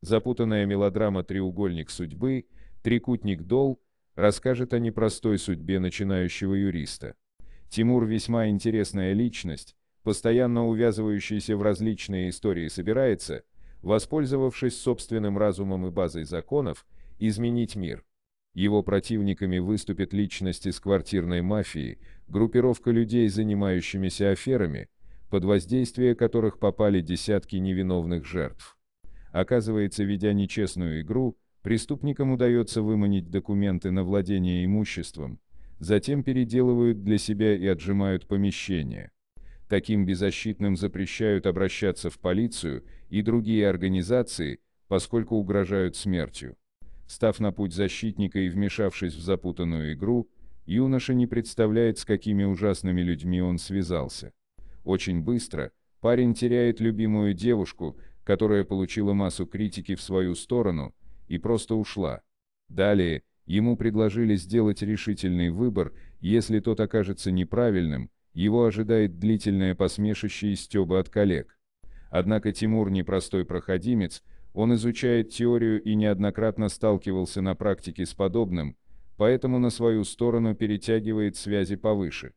запутанная мелодрама «Треугольник судьбы», «Трикутник дол» расскажет о непростой судьбе начинающего юриста. Тимур весьма интересная личность, постоянно увязывающаяся в различные истории собирается, воспользовавшись собственным разумом и базой законов, изменить мир. Его противниками выступят личности с квартирной мафии, группировка людей, занимающимися аферами, под воздействие которых попали десятки невиновных жертв. Оказывается, ведя нечестную игру, преступникам удается выманить документы на владение имуществом, затем переделывают для себя и отжимают помещение. Таким беззащитным запрещают обращаться в полицию и другие организации, поскольку угрожают смертью. Став на путь защитника и вмешавшись в запутанную игру, юноша не представляет, с какими ужасными людьми он связался. Очень быстро парень теряет любимую девушку, которая получила массу критики в свою сторону и просто ушла. Далее, ему предложили сделать решительный выбор, если тот окажется неправильным, его ожидает длительное посмешище и стеба от коллег. Однако Тимур не простой проходимец, он изучает теорию и неоднократно сталкивался на практике с подобным, поэтому на свою сторону перетягивает связи повыше.